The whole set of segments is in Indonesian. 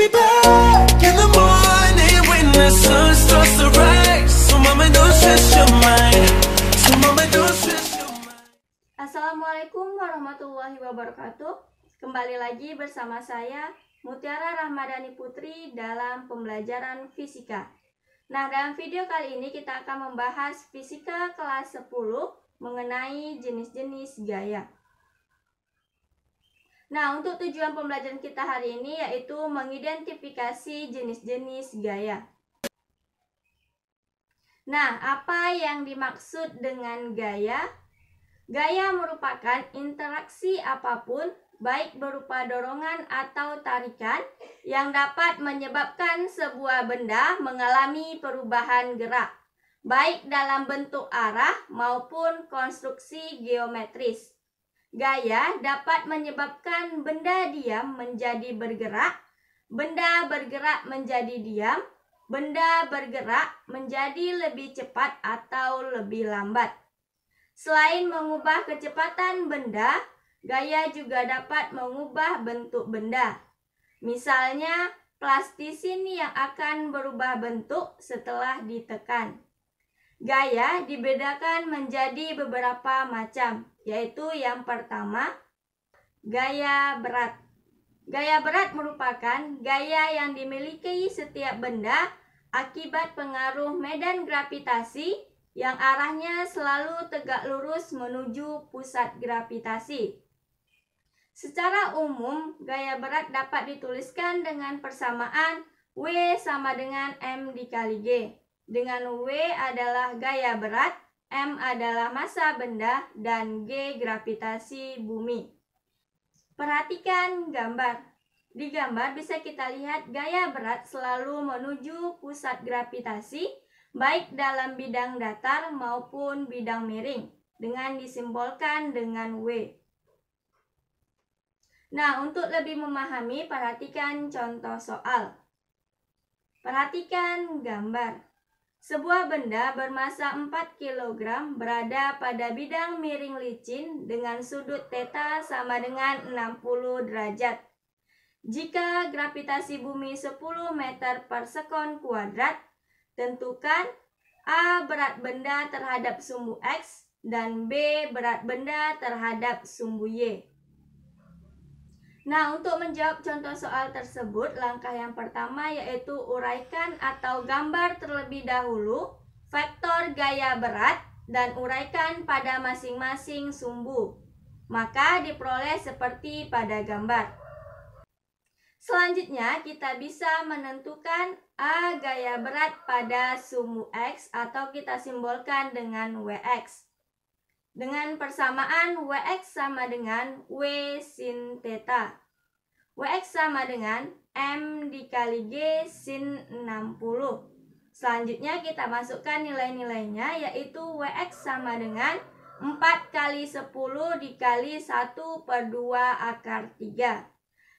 Assalamualaikum warahmatullahi wabarakatuh. Kembali lagi bersama saya Mutiara Rahmadani Putri dalam pembelajaran fisika. Nah, dalam video kali ini kita akan membahas fisika kelas 10 mengenai jenis-jenis gaya. Nah, untuk tujuan pembelajaran kita hari ini yaitu mengidentifikasi jenis-jenis gaya. Nah, apa yang dimaksud dengan gaya? Gaya merupakan interaksi apapun, baik berupa dorongan atau tarikan, yang dapat menyebabkan sebuah benda mengalami perubahan gerak, baik dalam bentuk arah maupun konstruksi geometris. Gaya dapat menyebabkan benda diam menjadi bergerak, benda bergerak menjadi diam, benda bergerak menjadi lebih cepat atau lebih lambat. Selain mengubah kecepatan benda, gaya juga dapat mengubah bentuk benda. Misalnya, plastisin yang akan berubah bentuk setelah ditekan. Gaya dibedakan menjadi beberapa macam, yaitu yang pertama, gaya berat. Gaya berat merupakan gaya yang dimiliki setiap benda akibat pengaruh medan gravitasi yang arahnya selalu tegak lurus menuju pusat gravitasi. Secara umum, gaya berat dapat dituliskan dengan persamaan W sama dengan M dikali G dengan W adalah gaya berat, M adalah massa benda, dan G gravitasi bumi. Perhatikan gambar. Di gambar bisa kita lihat gaya berat selalu menuju pusat gravitasi, baik dalam bidang datar maupun bidang miring, dengan disimbolkan dengan W. Nah, untuk lebih memahami, perhatikan contoh soal. Perhatikan gambar. Sebuah benda bermassa 4 kg berada pada bidang miring licin dengan sudut teta sama dengan 60 derajat. Jika gravitasi bumi 10 meter per sekon kuadrat, tentukan A berat benda terhadap sumbu X dan B berat benda terhadap sumbu Y. Nah, untuk menjawab contoh soal tersebut, langkah yang pertama yaitu uraikan atau gambar terlebih dahulu vektor gaya berat dan uraikan pada masing-masing sumbu. Maka diperoleh seperti pada gambar. Selanjutnya, kita bisa menentukan A gaya berat pada sumbu X atau kita simbolkan dengan WX dengan persamaan WX sama dengan W sin theta. WX sama dengan M dikali G sin 60. Selanjutnya kita masukkan nilai-nilainya yaitu WX sama dengan 4 kali 10 dikali 1 per 2 akar 3.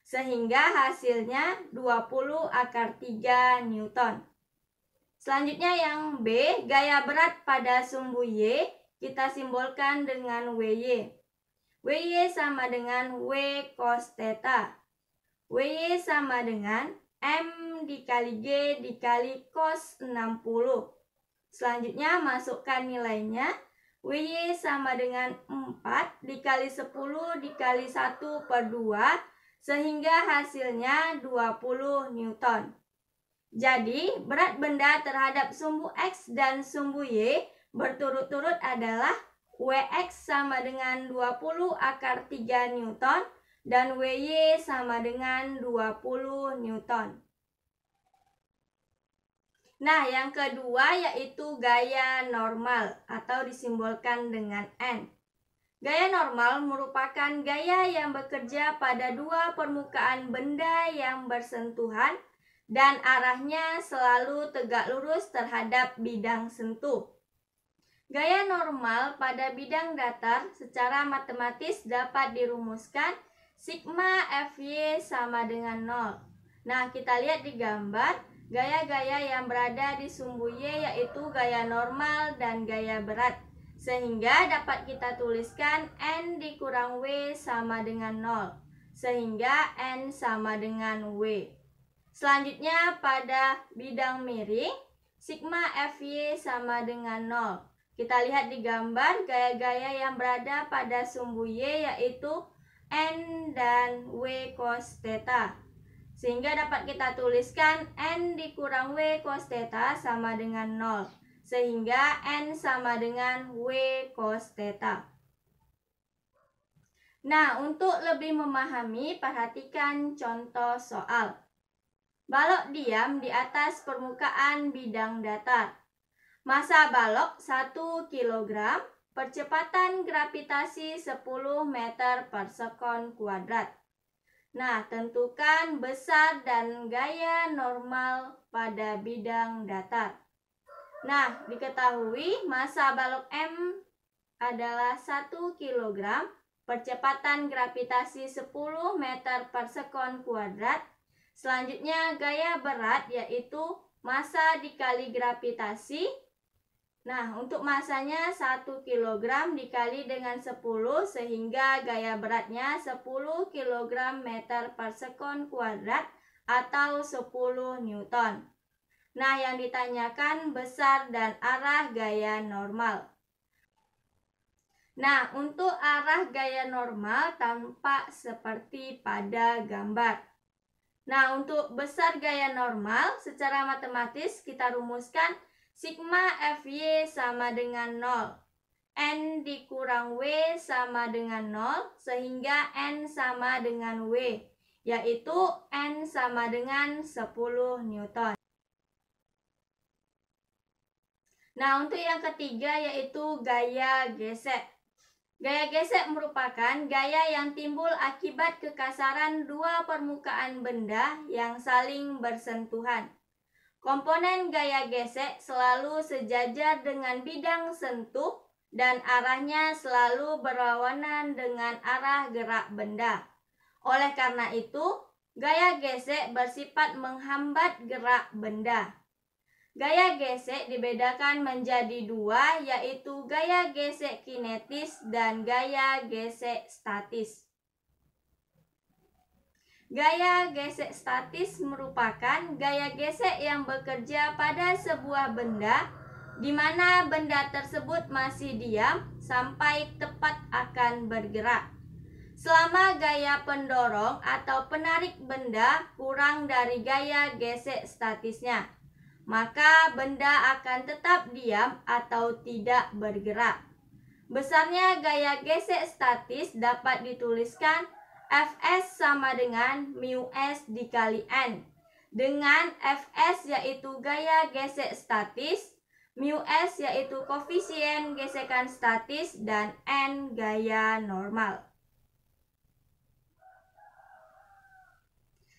Sehingga hasilnya 20 akar 3 Newton. Selanjutnya yang B, gaya berat pada sumbu Y kita simbolkan dengan WY. WY sama dengan W cos theta. WY sama dengan M dikali G dikali cos 60. Selanjutnya masukkan nilainya. WY sama dengan 4 dikali 10 dikali 1 per 2 sehingga hasilnya 20 Newton. Jadi, berat benda terhadap sumbu X dan sumbu Y berturut-turut adalah WX sama dengan 20 akar 3 Newton dan WY sama dengan 20 Newton. Nah, yang kedua yaitu gaya normal atau disimbolkan dengan N. Gaya normal merupakan gaya yang bekerja pada dua permukaan benda yang bersentuhan dan arahnya selalu tegak lurus terhadap bidang sentuh. Gaya normal pada bidang datar secara matematis dapat dirumuskan sigma FY sama dengan 0. Nah, kita lihat di gambar gaya-gaya yang berada di sumbu Y yaitu gaya normal dan gaya berat. Sehingga dapat kita tuliskan N dikurang W sama dengan 0. Sehingga N sama dengan W. Selanjutnya pada bidang miring, sigma FY sama dengan 0. Kita lihat di gambar gaya-gaya yang berada pada sumbu Y yaitu N dan W cos theta. Sehingga dapat kita tuliskan N dikurang W cos theta sama dengan 0. Sehingga N sama dengan W cos theta. Nah, untuk lebih memahami, perhatikan contoh soal. Balok diam di atas permukaan bidang datar. Masa balok 1 kg, percepatan gravitasi 10 meter per sekon kuadrat. Nah, tentukan besar dan gaya normal pada bidang datar. Nah, diketahui masa balok M adalah 1 kg, percepatan gravitasi 10 meter per sekon kuadrat. Selanjutnya, gaya berat yaitu masa dikali gravitasi Nah, untuk masanya 1 kg dikali dengan 10 sehingga gaya beratnya 10 kg meter per sekon kuadrat atau 10 Newton. Nah, yang ditanyakan besar dan arah gaya normal. Nah, untuk arah gaya normal tampak seperti pada gambar. Nah, untuk besar gaya normal secara matematis kita rumuskan Sigma FY sama dengan 0. N dikurang W sama dengan 0, sehingga N sama dengan W, yaitu N sama dengan 10 Newton. Nah, untuk yang ketiga yaitu gaya gesek. Gaya gesek merupakan gaya yang timbul akibat kekasaran dua permukaan benda yang saling bersentuhan. Komponen gaya gesek selalu sejajar dengan bidang sentuh dan arahnya selalu berlawanan dengan arah gerak benda. Oleh karena itu, gaya gesek bersifat menghambat gerak benda. Gaya gesek dibedakan menjadi dua, yaitu gaya gesek kinetis dan gaya gesek statis. Gaya gesek statis merupakan gaya gesek yang bekerja pada sebuah benda di mana benda tersebut masih diam sampai tepat akan bergerak. Selama gaya pendorong atau penarik benda kurang dari gaya gesek statisnya, maka benda akan tetap diam atau tidak bergerak. Besarnya gaya gesek statis dapat dituliskan Fs sama dengan mu S dikali N. Dengan Fs yaitu gaya gesek statis, mu S yaitu koefisien gesekan statis, dan N gaya normal.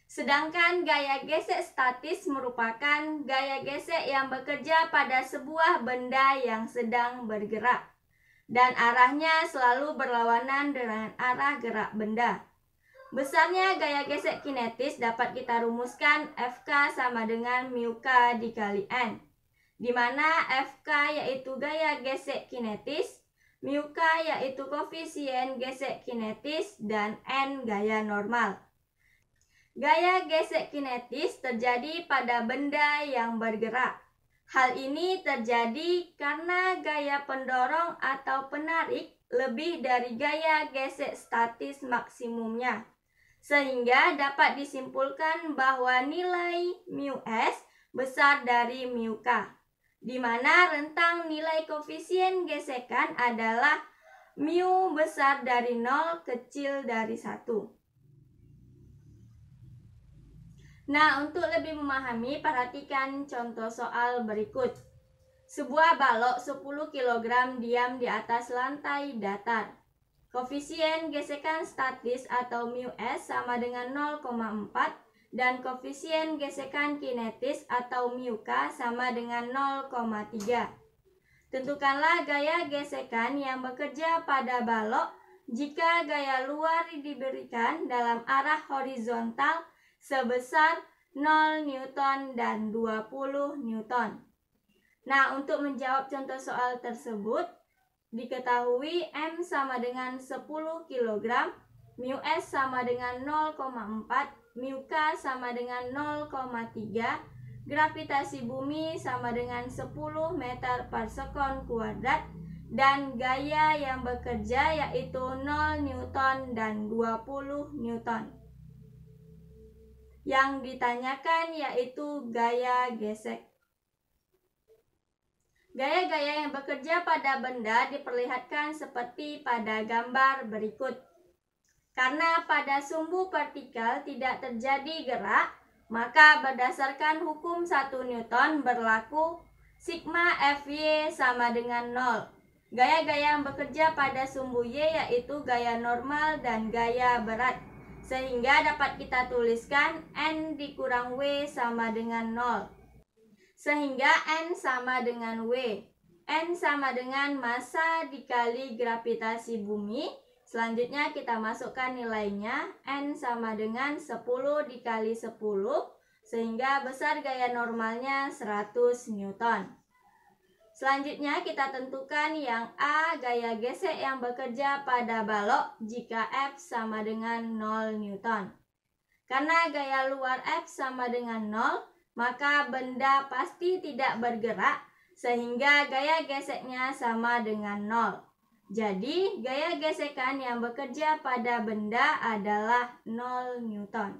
Sedangkan gaya gesek statis merupakan gaya gesek yang bekerja pada sebuah benda yang sedang bergerak dan arahnya selalu berlawanan dengan arah gerak benda. Besarnya gaya gesek kinetis dapat kita rumuskan FK sama dengan mu K dikali N, di mana FK yaitu gaya gesek kinetis, mu K yaitu koefisien gesek kinetis, dan N gaya normal. Gaya gesek kinetis terjadi pada benda yang bergerak. Hal ini terjadi karena gaya pendorong atau penarik lebih dari gaya gesek statis maksimumnya. Sehingga dapat disimpulkan bahwa nilai mu S besar dari mu K, di mana rentang nilai koefisien gesekan adalah mu besar dari 0 kecil dari 1. Nah, untuk lebih memahami, perhatikan contoh soal berikut. Sebuah balok 10 kg diam di atas lantai datar. Koefisien gesekan statis atau mu s sama dengan 0,4 dan koefisien gesekan kinetis atau mu k sama dengan 0,3. Tentukanlah gaya gesekan yang bekerja pada balok jika gaya luar diberikan dalam arah horizontal sebesar 0 Newton dan 20 Newton. Nah, untuk menjawab contoh soal tersebut, Diketahui M sama dengan 10 kg, mu S sama dengan 0,4, mu K sama dengan 0,3, gravitasi bumi sama dengan 10 meter per sekon kuadrat, dan gaya yang bekerja yaitu 0 Newton dan 20 Newton. Yang ditanyakan yaitu gaya gesek. Gaya-gaya yang bekerja pada benda diperlihatkan seperti pada gambar berikut. Karena pada sumbu partikel tidak terjadi gerak, maka berdasarkan hukum 1 Newton berlaku sigma Fy sama dengan 0. Gaya-gaya yang bekerja pada sumbu Y yaitu gaya normal dan gaya berat. Sehingga dapat kita tuliskan N dikurang W sama dengan 0. Sehingga N sama dengan W. N sama dengan massa dikali gravitasi bumi. Selanjutnya kita masukkan nilainya. N sama dengan 10 dikali 10. Sehingga besar gaya normalnya 100 Newton. Selanjutnya kita tentukan yang A gaya gesek yang bekerja pada balok jika F sama dengan 0 Newton. Karena gaya luar F sama dengan 0, maka benda pasti tidak bergerak sehingga gaya geseknya sama dengan nol. Jadi, gaya gesekan yang bekerja pada benda adalah 0 Newton.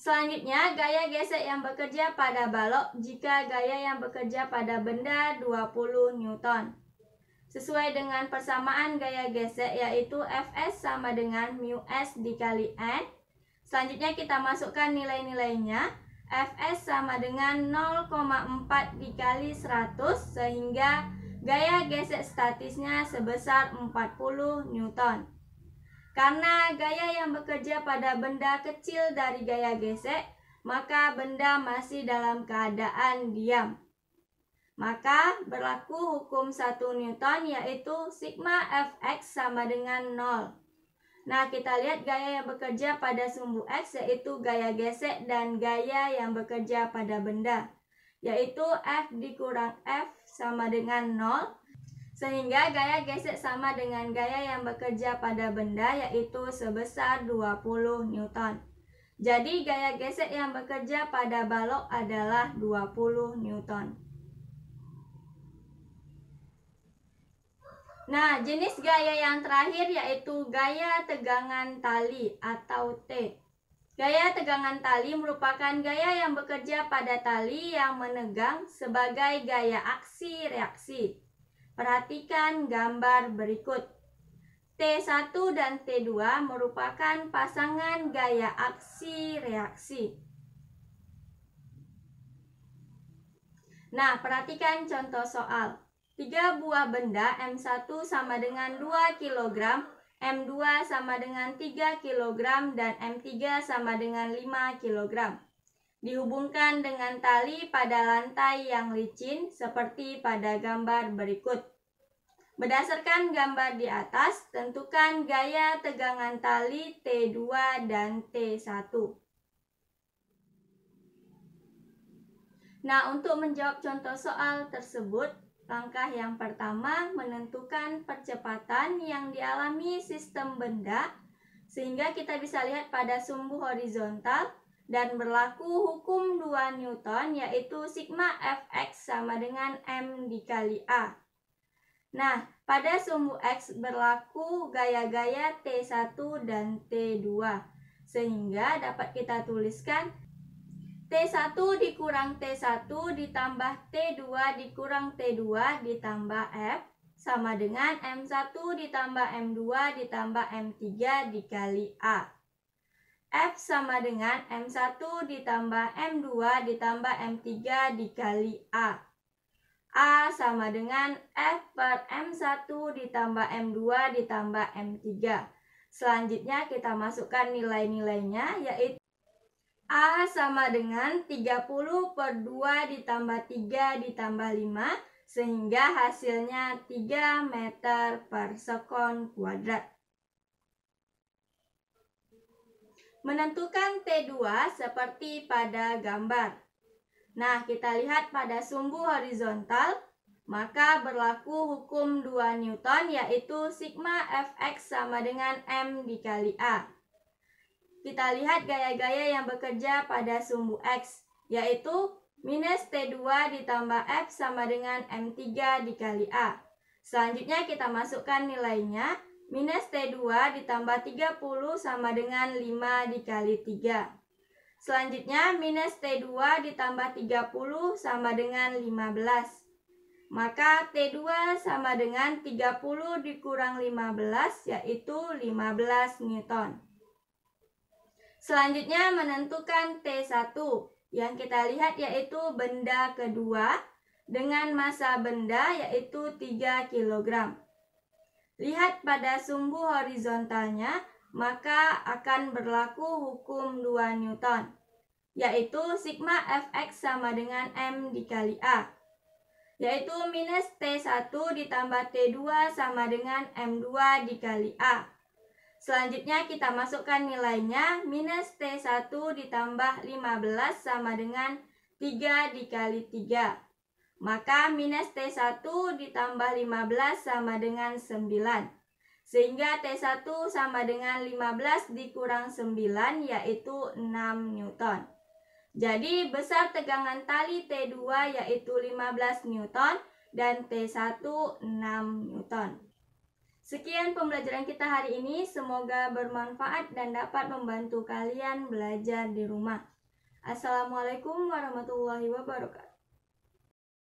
Selanjutnya, gaya gesek yang bekerja pada balok jika gaya yang bekerja pada benda 20 Newton. Sesuai dengan persamaan gaya gesek yaitu Fs sama dengan μs dikali N, Selanjutnya kita masukkan nilai-nilainya. Fs sama dengan 0,4 dikali 100 sehingga gaya gesek statisnya sebesar 40 Newton. Karena gaya yang bekerja pada benda kecil dari gaya gesek, maka benda masih dalam keadaan diam. Maka berlaku hukum 1 Newton yaitu sigma Fx sama dengan 0. Nah, kita lihat gaya yang bekerja pada sumbu X yaitu gaya gesek dan gaya yang bekerja pada benda, yaitu F dikurang F sama dengan 0, sehingga gaya gesek sama dengan gaya yang bekerja pada benda yaitu sebesar 20 Newton. Jadi gaya gesek yang bekerja pada balok adalah 20 Newton. Nah, jenis gaya yang terakhir yaitu gaya tegangan tali atau T. Gaya tegangan tali merupakan gaya yang bekerja pada tali yang menegang sebagai gaya aksi reaksi. Perhatikan gambar berikut. T1 dan T2 merupakan pasangan gaya aksi reaksi. Nah, perhatikan contoh soal. 3 buah benda M1 sama dengan 2 kg, M2 sama dengan 3 kg, dan M3 sama dengan 5 kg. Dihubungkan dengan tali pada lantai yang licin seperti pada gambar berikut. Berdasarkan gambar di atas, tentukan gaya tegangan tali T2 dan T1. Nah, untuk menjawab contoh soal tersebut, Langkah yang pertama menentukan percepatan yang dialami sistem benda sehingga kita bisa lihat pada sumbu horizontal dan berlaku hukum 2 Newton yaitu sigma Fx sama dengan M dikali A. Nah, pada sumbu X berlaku gaya-gaya T1 dan T2 sehingga dapat kita tuliskan T1 dikurang T1 ditambah T2 dikurang T2 ditambah F sama dengan M1 ditambah M2 ditambah M3 dikali A. F sama dengan M1 ditambah M2 ditambah M3 dikali A. A sama dengan F per M1 ditambah M2 ditambah M3. Selanjutnya kita masukkan nilai-nilainya yaitu A sama dengan 30 per 2 ditambah 3 ditambah 5 sehingga hasilnya 3 meter per sekon kuadrat. Menentukan T2 seperti pada gambar. Nah, kita lihat pada sumbu horizontal, maka berlaku hukum 2 Newton yaitu sigma Fx sama dengan M dikali A kita lihat gaya-gaya yang bekerja pada sumbu X, yaitu minus T2 ditambah F sama dengan M3 dikali A. Selanjutnya kita masukkan nilainya, minus T2 ditambah 30 sama dengan 5 dikali 3. Selanjutnya, minus T2 ditambah 30 sama dengan 15. Maka T2 sama dengan 30 dikurang 15 yaitu 15 Newton. Selanjutnya menentukan T1 yang kita lihat yaitu benda kedua dengan massa benda yaitu 3 kg. Lihat pada sumbu horizontalnya maka akan berlaku hukum 2 Newton yaitu sigma Fx sama dengan M dikali A yaitu minus T1 ditambah T2 sama dengan M2 dikali A Selanjutnya kita masukkan nilainya minus T1 ditambah 15 sama dengan 3 dikali 3. Maka minus T1 ditambah 15 sama dengan 9. Sehingga T1 sama dengan 15 dikurang 9 yaitu 6 Newton. Jadi besar tegangan tali T2 yaitu 15 Newton dan T1 6 Newton. Sekian pembelajaran kita hari ini, semoga bermanfaat dan dapat membantu kalian belajar di rumah. Assalamualaikum warahmatullahi wabarakatuh.